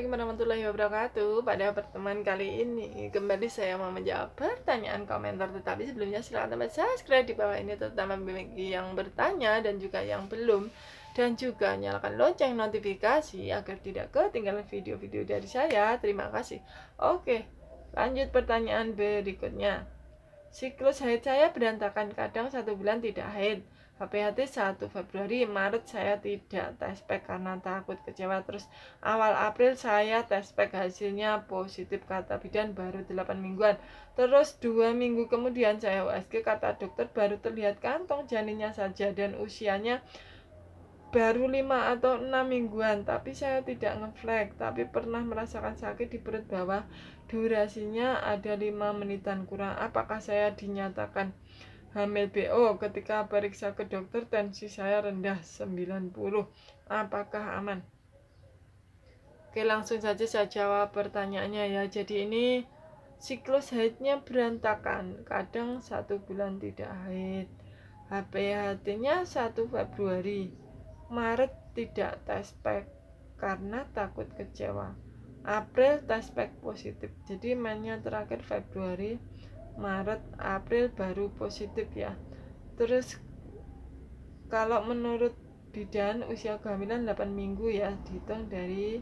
Assalamualaikum warahmatullahi wabarakatuh Pada pertemuan kali ini Kembali saya mau menjawab pertanyaan komentar Tetapi sebelumnya silahkan teman subscribe di bawah ini Terutama bagi yang bertanya dan juga yang belum Dan juga nyalakan lonceng notifikasi Agar tidak ketinggalan video-video dari saya Terima kasih Oke lanjut pertanyaan berikutnya Siklus haid saya berantakan kadang satu bulan tidak haid PPHT 1 Februari Maret saya tidak tes pack karena takut kecewa terus awal April saya tes pack hasilnya positif kata bidan baru 8 mingguan terus dua minggu kemudian saya USG kata dokter baru terlihat kantong janinnya saja dan usianya baru 5 atau 6 mingguan tapi saya tidak ngeflag tapi pernah merasakan sakit di perut bawah durasinya ada 5 menitan kurang apakah saya dinyatakan Hamil BO ketika periksa ke dokter tensi saya rendah 90. Apakah aman? Oke, langsung saja saya jawab pertanyaannya ya. Jadi ini siklus haidnya berantakan. Kadang satu bulan tidak haid. HPHT-nya 1 Februari. Maret tidak tes pack e karena takut kecewa. April tes pack e positif. Jadi mainnya terakhir Februari Maret April baru positif ya terus kalau menurut bidan usia kehamilan 8 minggu ya dihitung dari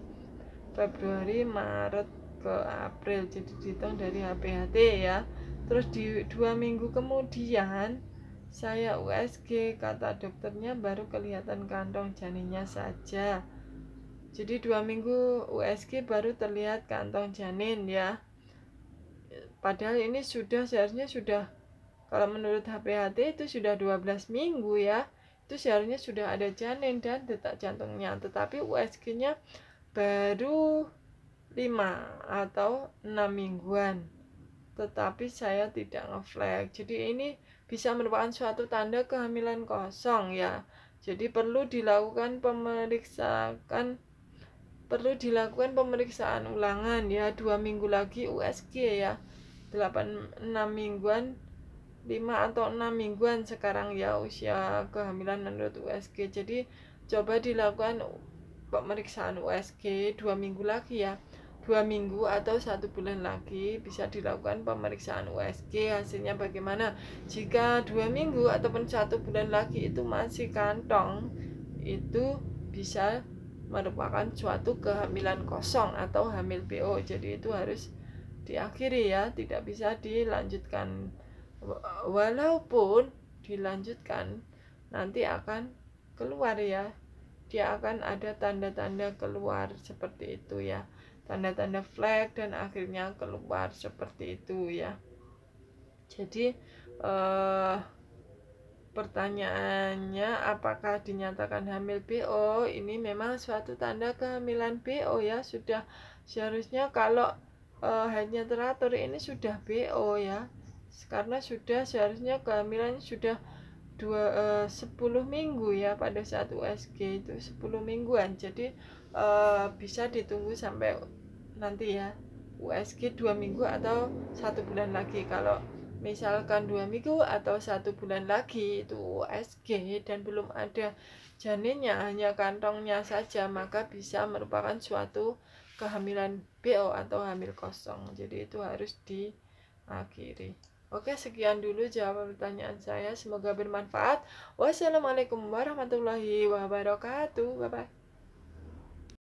Februari Maret ke April jadi dihitung dari HPHT ya terus di dua minggu kemudian saya USG kata dokternya baru kelihatan kantong janinnya saja jadi dua minggu USG baru terlihat kantong janin ya Padahal ini sudah seharusnya sudah kalau menurut HPHT itu sudah 12 minggu ya. Itu seharusnya sudah ada janin dan detak jantungnya, tetapi USG-nya baru 5 atau 6 mingguan. Tetapi saya tidak ngeflag. Jadi ini bisa merupakan suatu tanda kehamilan kosong ya. Jadi perlu dilakukan pemeriksaan perlu dilakukan pemeriksaan ulangan ya dua minggu lagi USG ya delapan enam mingguan lima atau enam mingguan sekarang ya usia kehamilan menurut USG jadi coba dilakukan pemeriksaan USG dua minggu lagi ya dua minggu atau satu bulan lagi bisa dilakukan pemeriksaan USG hasilnya bagaimana jika dua minggu ataupun satu bulan lagi itu masih kantong itu bisa merupakan suatu kehamilan kosong atau hamil PO jadi itu harus diakhiri ya tidak bisa dilanjutkan walaupun dilanjutkan nanti akan keluar ya dia akan ada tanda-tanda keluar seperti itu ya tanda-tanda flag dan akhirnya keluar seperti itu ya jadi eh, pertanyaannya apakah dinyatakan hamil BO ini memang suatu tanda kehamilan BO ya sudah seharusnya kalau uh, hanya teratur ini sudah BO ya karena sudah seharusnya kehamilan sudah dua 10 eh, minggu ya pada saat USG itu 10 mingguan jadi uh, bisa ditunggu sampai nanti ya USG 2 minggu atau satu bulan lagi kalau misalkan dua minggu atau satu bulan lagi itu USG dan belum ada janinnya hanya kantongnya saja maka bisa merupakan suatu kehamilan BO atau hamil kosong. Jadi itu harus diakhiri. Oke, sekian dulu jawaban pertanyaan saya. Semoga bermanfaat. Wassalamualaikum warahmatullahi wabarakatuh. Bye bye.